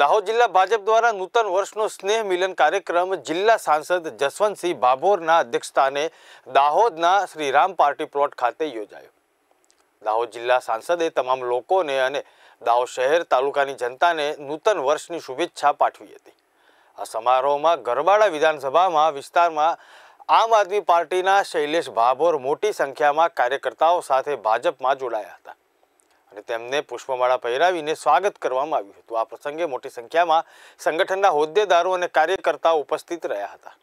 દાહોદ જિલ્લા ભાજપ દ્વારા નૂતન વર્ષનો સ્નેહ મિલન કાર્યક્રમ જિલ્લા સાંસદ જસવંતસિંહ ભાભોરના અધ્યક્ષસ્થાને દાહોદના શ્રી રામ પાર્ટી પ્લોટ ખાતે યોજાયો દાહોદ જિલ્લા સાંસદે તમામ લોકોને અને દાહોદ શહેર તાલુકાની જનતાને નૂતન વર્ષની શુભેચ્છા પાઠવી હતી આ સમારોહમાં ગરબાડા વિધાનસભામાં વિસ્તારમાં આમ આદમી પાર્ટીના શૈલેષ ભાભોર મોટી સંખ્યામાં કાર્યકર્તાઓ સાથે ભાજપમાં જોડાયા હતા અને તેમને પુષ્પમાળા પહેરાવીને સ્વાગત કરવામાં આવ્યું હતું આ પ્રસંગે મોટી સંખ્યામાં સંગઠનના હોદ્દેદારો અને કાર્યકર્તાઓ ઉપસ્થિત રહ્યા હતા